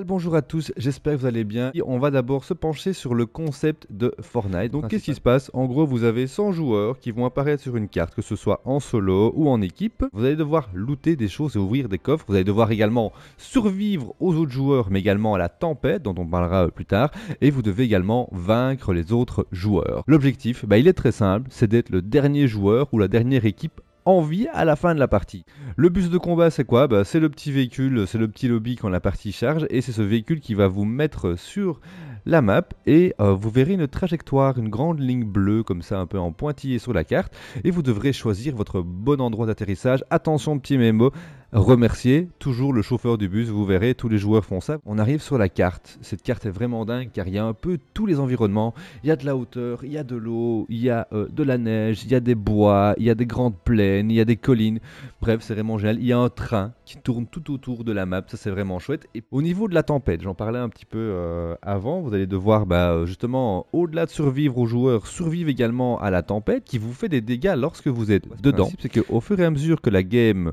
bonjour à tous, j'espère que vous allez bien. on va d'abord se pencher sur le concept de Fortnite. Donc qu'est-ce qui se passe En gros, vous avez 100 joueurs qui vont apparaître sur une carte, que ce soit en solo ou en équipe. Vous allez devoir looter des choses et ouvrir des coffres. Vous allez devoir également survivre aux autres joueurs, mais également à la tempête dont on parlera euh, plus tard. Et vous devez également vaincre les autres joueurs. L'objectif, bah, il est très simple, c'est d'être le dernier joueur ou la dernière équipe en vie à la fin de la partie. Le bus de combat, c'est quoi bah, C'est le petit véhicule, c'est le petit lobby quand la partie charge, et c'est ce véhicule qui va vous mettre sur la map, et euh, vous verrez une trajectoire, une grande ligne bleue, comme ça un peu en pointillé sur la carte, et vous devrez choisir votre bon endroit d'atterrissage. Attention, petit mémo, remercier toujours le chauffeur du bus, vous verrez, tous les joueurs font ça. On arrive sur la carte. Cette carte est vraiment dingue car il y a un peu tous les environnements. Il y a de la hauteur, il y a de l'eau, il y a euh, de la neige, il y a des bois, il y a des grandes plaines, il y a des collines. Bref, c'est vraiment génial. Il y a un train qui tourne tout autour de la map, ça c'est vraiment chouette. Et au niveau de la tempête, j'en parlais un petit peu euh, avant, vous allez devoir bah, euh, justement, au-delà de survivre aux joueurs, survivre également à la tempête qui vous fait des dégâts lorsque vous êtes dedans. C'est qu'au fur et à mesure que la game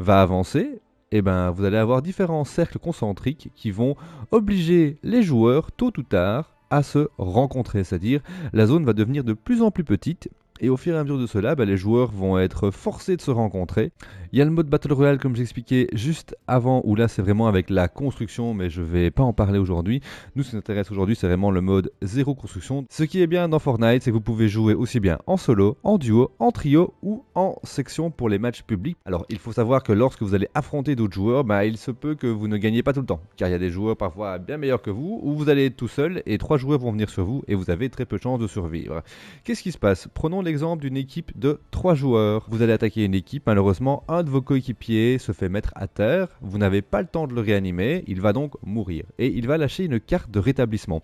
va avancer, eh ben, vous allez avoir différents cercles concentriques qui vont obliger les joueurs, tôt ou tard, à se rencontrer. C'est-à-dire, la zone va devenir de plus en plus petite et au fur et à mesure de cela, bah, les joueurs vont être forcés de se rencontrer. Il y a le mode Battle Royale, comme j'expliquais juste avant, où là c'est vraiment avec la construction, mais je vais pas en parler aujourd'hui. Nous, ce qui nous intéresse aujourd'hui, c'est vraiment le mode zéro construction. Ce qui est bien dans Fortnite, c'est que vous pouvez jouer aussi bien en solo, en duo, en trio ou en section pour les matchs publics. Alors, il faut savoir que lorsque vous allez affronter d'autres joueurs, bah, il se peut que vous ne gagnez pas tout le temps, car il y a des joueurs parfois bien meilleurs que vous, ou vous allez être tout seul et trois joueurs vont venir sur vous et vous avez très peu de chances de survivre. Qu'est-ce qui se passe Prenons les exemple d'une équipe de 3 joueurs. Vous allez attaquer une équipe, malheureusement, un de vos coéquipiers se fait mettre à terre, vous n'avez pas le temps de le réanimer, il va donc mourir. Et il va lâcher une carte de rétablissement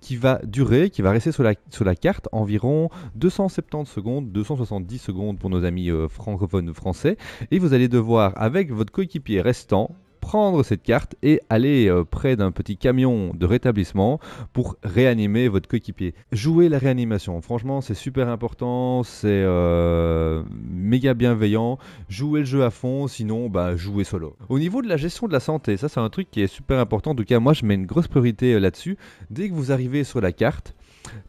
qui va durer, qui va rester sur la, carte environ 270 secondes, 270 secondes pour nos amis euh, francophones français. Et vous allez devoir, avec votre coéquipier restant, prendre cette carte et aller euh, près d'un petit camion de rétablissement pour réanimer votre coéquipier. Jouer la réanimation, franchement c'est super important, c'est euh, méga bienveillant, Jouer le jeu à fond, sinon bah, jouer solo. Au niveau de la gestion de la santé, ça c'est un truc qui est super important, en tout cas moi je mets une grosse priorité euh, là-dessus. Dès que vous arrivez sur la carte,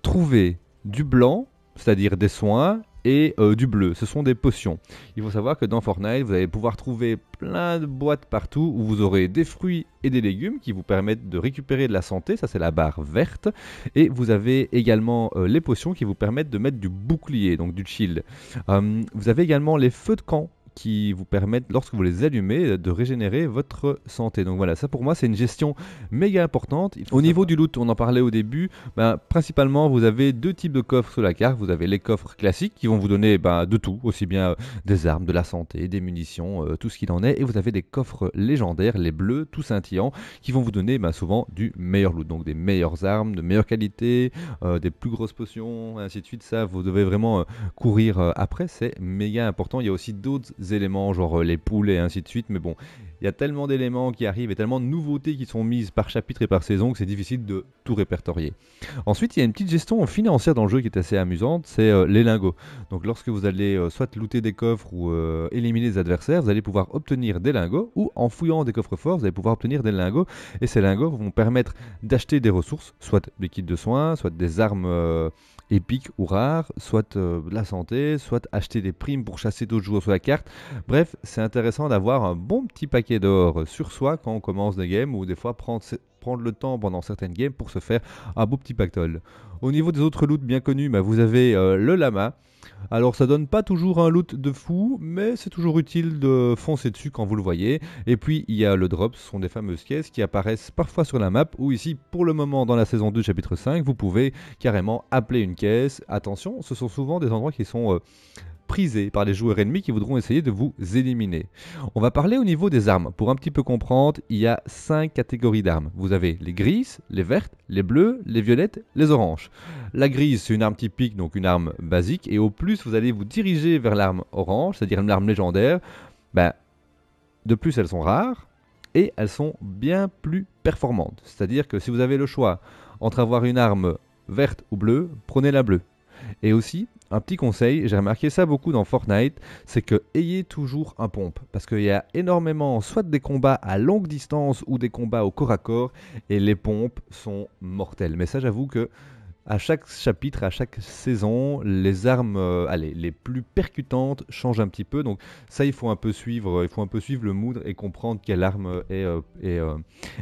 trouvez du blanc, c'est-à-dire des soins, et euh, du bleu. Ce sont des potions. Il faut savoir que dans Fortnite, vous allez pouvoir trouver plein de boîtes partout où vous aurez des fruits et des légumes qui vous permettent de récupérer de la santé, ça c'est la barre verte, et vous avez également euh, les potions qui vous permettent de mettre du bouclier, donc du shield. Euh, vous avez également les feux de camp qui vous permettent, lorsque vous les allumez, euh, de régénérer votre santé. Donc voilà, ça pour moi, c'est une gestion méga importante. Au niveau du loot, on en parlait au début, ben, principalement, vous avez deux types de coffres sur la carte. Vous avez les coffres classiques qui vont vous donner ben, de tout, aussi bien euh, des armes, de la santé, des munitions, euh, tout ce qu'il en est. Et vous avez des coffres légendaires, les bleus, tout scintillants, qui vont vous donner ben, souvent du meilleur loot, donc des meilleures armes, de meilleure qualité, des plus grosses potions, ainsi de suite. Ça, vous devez vraiment courir après, c'est méga important. Il y a aussi d'autres éléments, genre euh, les poules et ainsi de suite, mais bon, il y a tellement d'éléments qui arrivent et tellement de nouveautés qui sont mises par chapitre et par saison que c'est difficile de tout répertorier. Ensuite, il y a une petite gestion financière dans le jeu qui est assez amusante, c'est euh, les lingots. Donc lorsque vous allez euh, soit looter des coffres ou éliminer des adversaires, vous allez pouvoir obtenir des lingots ou en fouillant des coffres forts, vous allez pouvoir obtenir des lingots et ces lingots vont permettre d'acheter des ressources, soit des kits de soins, soit des armes épiques ou rares, soit euh, la santé, soit acheter des primes pour chasser d'autres joueurs sur la carte. Bref, c'est intéressant d'avoir un bon petit paquet d'or sur soi quand on commence des games ou des fois prendre, prendre le temps pendant certaines games pour se faire un beau petit pactole. Au niveau des autres loots bien connus, bah, vous avez euh, le lama alors ça donne pas toujours un loot de fou, mais c'est toujours utile de foncer dessus quand vous le voyez. Et puis il y a le drop, ce sont des fameuses caisses qui apparaissent parfois sur la map, ou ici pour le moment dans la saison 2 chapitre 5, vous pouvez carrément appeler une caisse. Attention, ce sont souvent des endroits qui sont... Euh, prisés par les joueurs ennemis qui voudront essayer de vous éliminer. On va parler au niveau des armes. Pour un petit peu comprendre, il y a 5 catégories d'armes. Vous avez les grises, les vertes, les bleues, les violettes, les oranges. La grise, c'est une arme typique, donc une arme basique, et au plus vous allez vous diriger vers l'arme orange, c'est-à-dire une l'arme légendaire, ben, de plus elles sont rares, et elles sont bien plus performantes. C'est-à-dire que si vous avez le choix entre avoir une arme verte ou bleue, prenez la bleue. Et aussi, un petit conseil, j'ai remarqué ça beaucoup dans Fortnite, c'est que ayez toujours un pompe. Parce qu'il y a énormément soit des combats à longue distance ou des combats au corps à corps, et les pompes sont mortelles. Mais ça j'avoue que à chaque chapitre, à chaque saison, les armes euh, allez, les plus percutantes changent un petit peu. Donc ça, il faut un peu suivre, il faut un peu suivre le moudre et comprendre quelle arme euh, euh,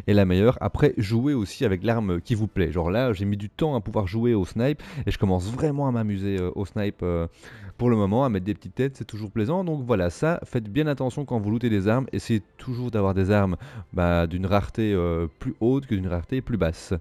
est, la meilleure. Après, jouer aussi avec l'arme qui vous plaît. Genre là, j'ai mis du temps à pouvoir jouer au snipe et je commence vraiment à m'amuser au snipe pour le moment, à mettre des petites têtes, c'est toujours plaisant. Donc voilà, ça, faites bien attention quand vous lootez des armes. Essayez toujours d'avoir des armes bah, d'une rareté plus haute que d'une rareté plus basse.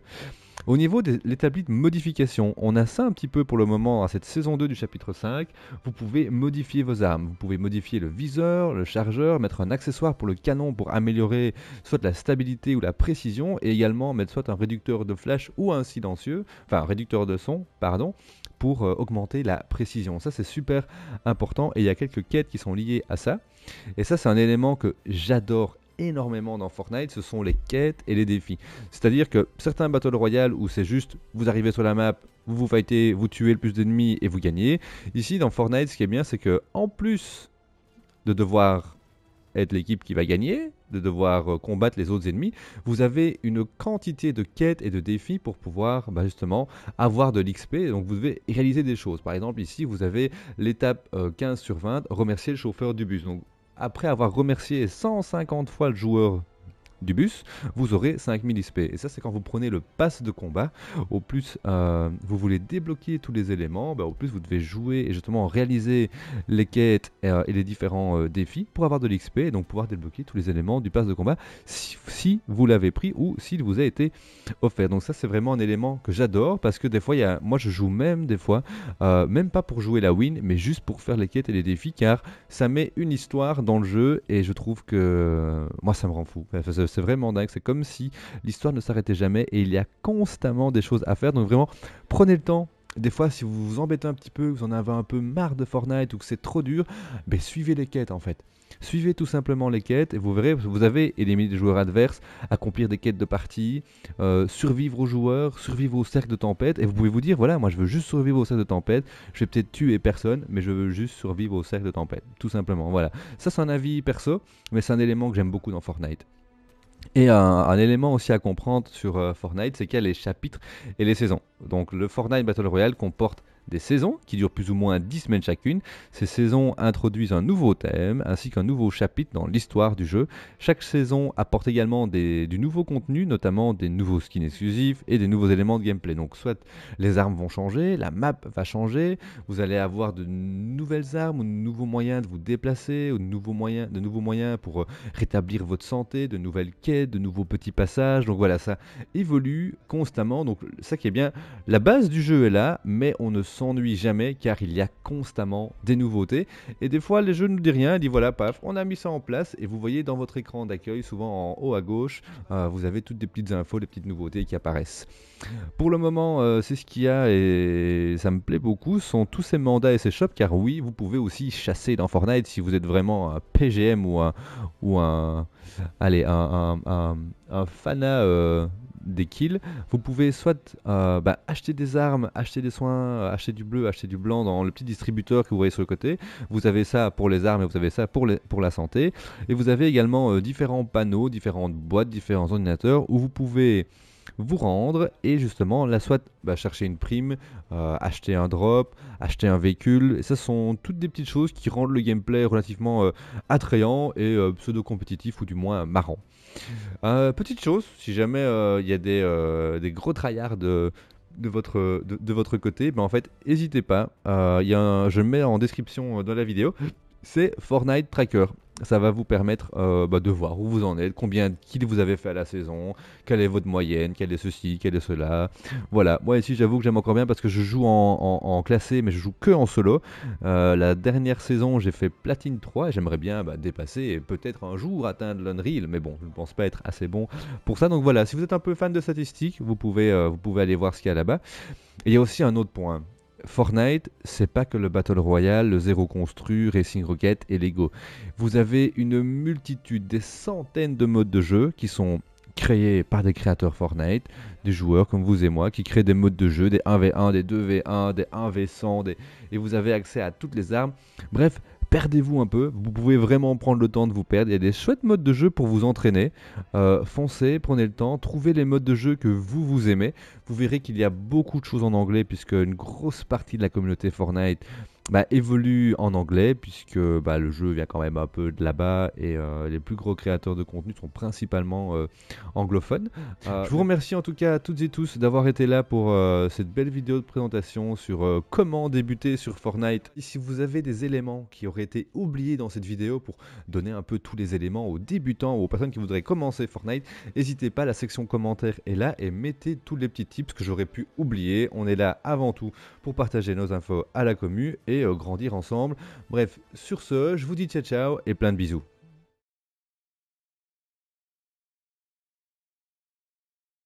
Au niveau de l'établi de modification, on a ça un petit peu pour le moment à cette saison 2 du chapitre 5. Vous pouvez modifier vos armes, vous pouvez modifier le viseur, le chargeur, mettre un accessoire pour le canon pour améliorer soit la stabilité ou la précision, et également mettre soit un réducteur de flash ou un silencieux, enfin un réducteur de son, pardon, pour euh, augmenter la précision. Ça c'est super important et il y a quelques quêtes qui sont liées à ça. Et ça c'est un élément que j'adore énormément dans Fortnite, ce sont les quêtes et les défis. C'est-à-dire que certains Battle Royale où c'est juste vous arrivez sur la map, vous vous fightez, vous tuez le plus d'ennemis et vous gagnez. Ici dans Fortnite, ce qui est bien, c'est que en plus de devoir être l'équipe qui va gagner, de devoir euh, combattre les autres ennemis, vous avez une quantité de quêtes et de défis pour pouvoir bah, justement avoir de l'XP. Donc vous devez réaliser des choses. Par exemple, ici, vous avez l'étape 15 euh, sur 20, remercier le chauffeur du bus. Donc après avoir remercié 150 fois le joueur du bus, vous aurez 5000 XP. Et ça, c'est quand vous prenez le pass de combat. Au plus, euh, vous voulez débloquer tous les éléments, bah, au plus, vous devez jouer et justement réaliser les quêtes euh, et, les différents euh, défis pour avoir de l'XP et donc pouvoir débloquer tous les éléments du pass de combat si, vous l'avez pris ou s'il vous a été offert. Donc, ça, c'est vraiment un élément que j'adore parce que des fois, y a, moi, je joue même des fois, même pas pour jouer la win, mais juste pour faire les quêtes et les défis car ça met une histoire dans le jeu et je trouve que moi, ça me rend fou c'est vraiment dingue. C'est comme si l'histoire ne s'arrêtait jamais et il y a constamment des choses à faire. Donc vraiment, prenez le temps des fois, si vous vous embêtez un petit peu, vous en avez un peu marre de Fortnite ou que c'est trop dur, ben suivez les quêtes en fait. Suivez tout simplement les quêtes et vous verrez, vous avez éliminé des joueurs adverses, accomplir des quêtes de partie, euh, survivre aux joueurs, survivre au cercle de tempête et vous pouvez vous dire voilà, moi je veux juste survivre au cercle de tempête, je vais peut-être tuer personne, mais je veux juste survivre au cercle de tempête, tout simplement. Voilà, ça c'est un avis perso, mais c'est un élément que j'aime beaucoup dans Fortnite. Et un, élément aussi à comprendre sur euh, Fortnite, c'est qu'il y a les chapitres et les saisons. Donc le Fortnite Battle Royale comporte des saisons qui durent plus ou moins 10 semaines chacune. Ces saisons introduisent un nouveau thème ainsi qu'un nouveau chapitre dans l'histoire du jeu. Chaque saison apporte également du nouveau contenu, notamment des nouveaux skins exclusifs et des nouveaux éléments de gameplay. Donc soit les armes vont changer, la map va changer, vous allez avoir de nouvelles armes ou de nouveaux moyens de vous déplacer, ou de nouveaux moyens, de nouveaux moyens pour euh, rétablir votre santé, de nouvelles quêtes, de nouveaux petits passages. Donc voilà, ça évolue constamment. Donc ça qui est bien, la base du jeu est là, mais on ne s'ennuie jamais car il y a constamment des nouveautés. Et des fois, les jeux ne disent rien, ils voilà, paf, on a mis ça en place. Et vous voyez dans votre écran d'accueil, souvent en haut à gauche, euh, vous avez toutes des petites infos, des petites nouveautés qui apparaissent. Pour le moment, euh, c'est ce qu'il y a et ça me plaît beaucoup, sont tous ces mandats et ces shops car oui, vous pouvez aussi chasser dans Fortnite si vous êtes vraiment un PGM ou un... Ou un allez, un, un, euh, des kills, vous pouvez soit euh, bah, acheter des armes, acheter des soins, euh, acheter du bleu, acheter du blanc dans le petit distributeur que vous voyez sur le côté. Vous avez ça pour les armes et vous avez ça pour, pour la santé. Et vous avez également euh, différents panneaux, différentes boîtes, différents ordinateurs où vous pouvez vous rendre et justement la soit bah, chercher une prime, euh, acheter un drop, acheter un véhicule. Et ça sont toutes des petites choses qui rendent le gameplay relativement euh, attrayant et euh, pseudo-compétitif ou du moins marrant. petite chose, si jamais il y a des, gros tryhards de, de votre, côté, ben, en fait, n'hésitez pas. Y a je mets en description dans la vidéo, c'est Fortnite Tracker ça va vous permettre euh, bah, de voir où vous en êtes, combien de kills vous avez fait à la saison, quelle est votre moyenne, quel est ceci, quel est cela. Voilà, moi ici j'avoue que j'aime encore bien parce que je joue en, classé mais je joue que en solo. Euh, la dernière saison j'ai fait platine 3 et j'aimerais bien bah, dépasser et peut-être un jour atteindre l'Unreal, mais bon, je ne pense pas être assez bon pour ça. Donc voilà, si vous êtes un peu fan de statistiques, vous pouvez, euh, vous pouvez aller voir ce qu'il y a là-bas. il y a aussi un autre point Fortnite, c'est pas que le Battle Royale, le Zéro Construit, Racing Rocket et Lego. Vous avez une multitude, des centaines de modes de jeu qui sont créés par des créateurs Fortnite, des joueurs comme vous et moi, qui créent des modes de jeu, des 1v1, des 2v1, des 1v100, et vous avez accès à toutes les armes. Bref, perdez-vous un peu, vous pouvez vraiment prendre le temps de vous perdre, il y a des chouettes modes de jeu pour vous entraîner, euh, foncez, prenez le temps, trouvez les modes de jeu que vous vous aimez, vous verrez qu'il y a beaucoup de choses en anglais puisque une grosse partie de la communauté Fortnite bah, évolue en anglais, puisque bah, le jeu vient quand même un peu de là-bas et euh, les plus gros créateurs de contenu sont principalement euh, anglophones. Euh, je vous remercie en tout cas à toutes et tous d'avoir été là pour cette belle vidéo de présentation sur comment débuter sur Fortnite. si vous avez des éléments qui auraient été oubliés dans cette vidéo pour donner un peu tous les éléments aux débutants ou aux personnes qui voudraient commencer Fortnite, n'hésitez pas, la section commentaires est là et mettez tous les petits tips que j'aurais pu oublier. On est là avant tout pour partager nos infos à la commu et euh, grandir ensemble. Bref, sur ce, je vous dis ciao ciao et plein de bisous.